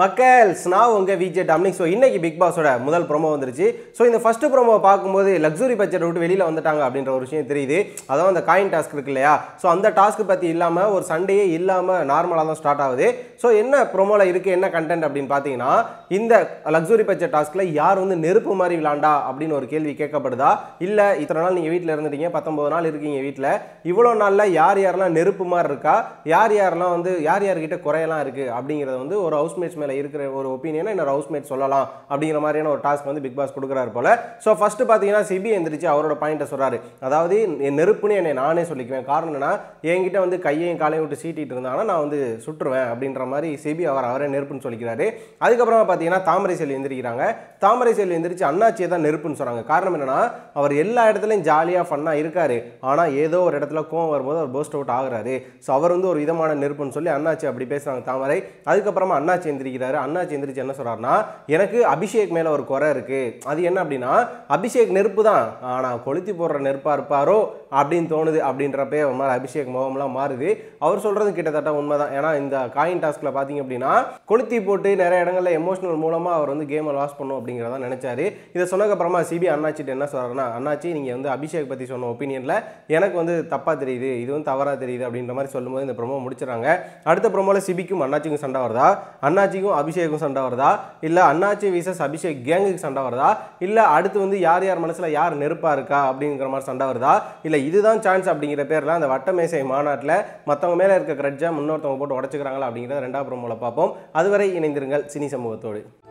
மக்கள்ஸ் நான் உங்கள் விஜே டம்னிங் ஸோ இன்றைக்கி பிக் பாஸோட முதல் ப்ரோமோ வந்துருச்சு ஸோ இந்த ஃபஸ்ட்டு ப்ரோமோ பார்க்கும்போது லக்ஸுரி பட்ஜெட் விட்டு வெளியில் வந்துட்டாங்க அப்படின்ற ஒரு விஷயம் தெரியுது அதான் அந்த காயின் டாஸ்க் இருக்கு இல்லையா ஸோ அந்த டாஸ்க் பற்றி இல்லாமல் ஒரு சண்டையே இல்லாமல் நார்மலாக தான் ஸ்டார்ட் ஆகுது ஸோ என்ன ப்ரோமோவில் இருக்குது என்ன கண்டென்ட் அப்படின்னு பார்த்தீங்கன்னா இந்த லக்ஸுரி பட்ஜெட் டாஸ்கில் யார் வந்து நெருப்பு மாதிரி விளாண்டா அப்படின்னு ஒரு கேள்வி கேட்கப்படுதா இல்லை இத்தனை நாள் நீங்கள் வீட்டில் இருந்துட்டீங்க பத்தொம்பது நாள் இருக்கீங்க வீட்டில் இவ்வளோ நாளில் யார் யாரெல்லாம் நெருப்பு மாதிரி இருக்கா யார் யாரெல்லாம் வந்து யார் யார்கிட்ட குறையெல்லாம் இருக்குது அப்படிங்கிறத வந்து ஒரு ஹவுஸ்மேட்ஸ் மேலே இருக்கிற ஒரு ஒப்பீனியனை என்னோட ஹவுஸ்மேட் சொல்லலாம் அப்படிங்கிற மாதிரியான ஒரு டாஸ்க் வந்து பிக் பாஸ் கொடுக்குறாரு போல் ஸோ ஃபஸ்ட்டு பார்த்தீங்கன்னா சிபி எந்திரிச்சு அவரோட பாயிண்ட்டை சொல்கிறாரு அதாவது என் நெருப்புனே என்னை நானே சொல்லிக்குவேன் காரணம் என்னன்னா என்கிட்ட வந்து கையையும் காலையும் விட்டு சீட்டிட்டு இருந்தாங்கன்னா நான் வந்து சுற்றுவேன் அப்படின்ற மாதிரி சிபி அவர் அவரே நெருப்புன்னு சொல்லிக்கிறாரு அதுக்கப்புறமா பார்த்தீங்கன்னா தாமரை செல் எந்திரிக்கிறாங்க தாமரை செல் எந்திரிச்சு அண்ணாச்சியை தான் நெருப்புன்னு சொல்கிறாங்க காரணம் என்னென்னா அவர் எல்லா இடத்துலையும் ஜாலியாக ஃபன்னாக இருக்கார் ஆனால் ஏதோ ஒரு இடத்துல கோவம் வரும்போது அவர் போஸ்ட் அவுட் ஆகுறாரு ஸோ அவர் வந்து ஒரு விதமான நெருப்புன்னு சொல்லி அண்ணாச்சி அப்படி பேசுகிறாங்க தாமரை அதுக்கப்புறமா அண்ணாச்சி எந்திரிக்கிறாங்க பிடிக்கிறாரு அண்ணாச்சி எந்திரிச்சு என்ன சொல்கிறாருன்னா எனக்கு அபிஷேக் மேலே ஒரு குறை இருக்குது அது என்ன அப்படின்னா அபிஷேக் நெருப்பு தான் ஆனால் கொளுத்தி போடுற நெருப்பாக இருப்பாரோ அப்படின்னு தோணுது அப்படின்றப்பே ஒரு மாதிரி அபிஷேக் முகம்லாம் மாறுது அவர் சொல்கிறது கிட்டத்தட்ட உண்மை தான் ஏன்னா இந்த காயின் டாஸ்கில் பார்த்தீங்க அப்படின்னா கொளுத்தி போட்டு நிறைய இடங்களில் எமோஷனல் மூலமாக அவர் வந்து கேமை லாஸ் பண்ணும் அப்படிங்கிறதா நினச்சாரு இதை சொன்னதுக்கப்புறமா சிபி அண்ணாச்சிட்டு என்ன சொல்கிறாருன்னா அண்ணாச்சி நீங்கள் வந்து அபிஷேக் பற்றி சொன்ன ஒப்பீனியனில் எனக்கு வந்து தப்பாக தெரியுது இது வந்து தவறாக தெரியுது அப்படின்ற மாதிரி சொல்லும்போது இந்த ப்ரொமோ முடிச்சுறாங்க அடுத்த ப்ரொமோவில் சிபிக்கும் அண்ணாச்சிக்கும் சண்டை வருதா அண்ணாச்சிக்கும் அண்ணாச்சிக்கும் அபிஷேக்கும் சண்டை வருதா இல்லை அண்ணாச்சி வீசஸ் அபிஷேக் கேங்குக்கு சண்டை வருதா இல்லை அடுத்து வந்து யார் யார் மனசில் யார் நெருப்பாக இருக்கா அப்படிங்கிற மாதிரி சண்டை வருதா இல்லை இதுதான் சான்ஸ் அப்படிங்கிற பேரில் அந்த வட்டமேசை மாநாட்டில் மற்றவங்க மேலே இருக்க கிரட்ஜை முன்னோர்த்தவங்க போட்டு உடச்சிக்கிறாங்களா அப்படிங்கிறத ரெண்டாவது ப்ரோமோவில் பார்ப்போம் அதுவரை இணைந்திருங்கள் சினி சமூகத்தோடு